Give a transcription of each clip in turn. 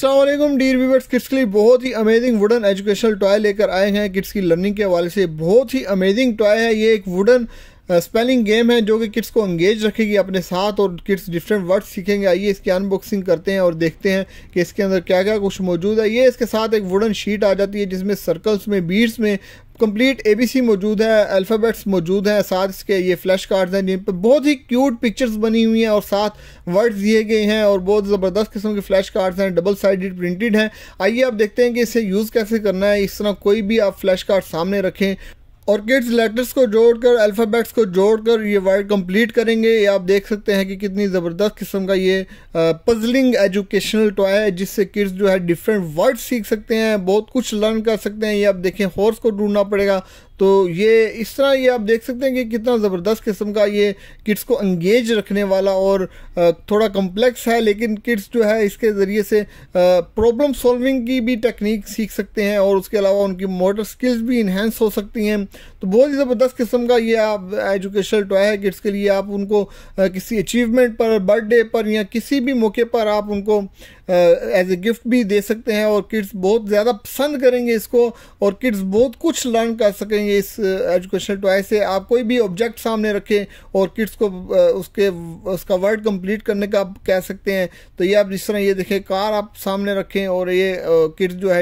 Aslam deer viewers kids के लिए बहुत ही अमेजिंग वुडन एजुकेशनल टॉय लेकर आए हैं किड्स की लर्निंग के हवाले से बहुत ही अमेजिंग टॉय है ये एक वुडन स्पेलिंग गेम है जो कि किड्स को अंगेज रखेगी अपने साथ और किड्स डिफरेंट वर्ड्स सीखेंगे आइए इसकी अनबॉक्सिंग करते हैं और देखते हैं कि इसके अंदर क्या क्या कुछ मौजूद है ये इसके साथ एक वुडन शीट आ जाती है जिसमें सर्कल्स में बीड्स में कंप्लीट एबीसी मौजूद है अल्फ़ाबेट्स मौजूद हैं साथ इसके ये फ्लैश कार्ड्स हैं जिन पर बहुत ही क्यूट पिक्चर्स बनी हुई हैं और साथ वर्ड्स दिए गए हैं और बहुत ज़बरदस्त किस्म के फ्लैश कार्ड्स हैं डबल साइडेड प्रिंटेड हैं आइए आप देखते हैं कि इसे यूज़ कैसे करना है इस तरह कोई भी आप फ्लैश कार्ड सामने रखें और किड्स लेटर्स को जोड़कर अल्फ़ाबेट्स को जोड़कर ये वर्ड कंप्लीट करेंगे ये आप देख सकते हैं कि कितनी ज़बरदस्त किस्म का ये पजलिंग एजुकेशनल टॉय है जिससे किड्स जो है डिफरेंट वर्ड सीख सकते हैं बहुत कुछ लर्न कर सकते हैं ये आप देखें हॉर्स को ढूंढना पड़ेगा तो ये इस तरह ये आप देख सकते हैं कि कितना ज़बरदस्त किस्म का ये किड्स को अंगेज रखने वाला और थोड़ा कम्प्लेक्स है लेकिन किड्स जो है इसके ज़रिए से प्रॉब्लम सॉल्विंग की भी टेक्निक सीख सकते हैं और उसके अलावा उनकी मोटर स्किल्स भी इन्हेंस हो सकती हैं तो बहुत ही ज़बरदस्त किस्म का ये आप एजुकेशनल टॉय है किड्स के लिए आप उनको किसी अचीवमेंट पर बर्थडे पर या किसी भी मौके पर आप उनको एज ए गिफ्ट भी दे सकते हैं और किड्स बहुत ज़्यादा पसंद करेंगे इसको और किड्स बहुत कुछ लर्न कर सकेंगे करेंगे इस एजुकेशनल टॉय से आप कोई भी ऑब्जेक्ट सामने रखें और किड्स को उसके उसका वर्ड कंप्लीट करने का आप कह सकते हैं तो ये आप जिस तरह ये देखें कार आप सामने रखें और ये किड्स जो है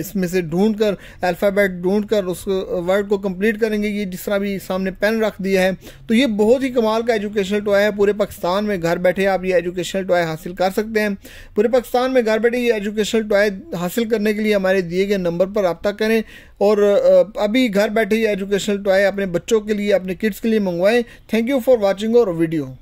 इसमें से ढूंढ कर अल्फ़ाबेट ढूंढ कर उस वर्ड को कंप्लीट करेंगे ये जिस तरह भी सामने पेन रख दिया है तो ये बहुत ही कमाल का एजुकेशनल टॉय है पूरे पाकिस्तान में घर बैठे आप ये एजुकेशनल टॉय हासिल कर सकते हैं पूरे पाकिस्तान में घर बैठे ये एजुकेशनल टॉय हासिल करने के लिए हमारे दिए गए नंबर पर रबता करें और अभी घर बैठे एजुकेशनल टॉय अपने बच्चों के लिए अपने किड्स के लिए मंगवाएं थैंक यू फॉर वॉचिंग और वीडियो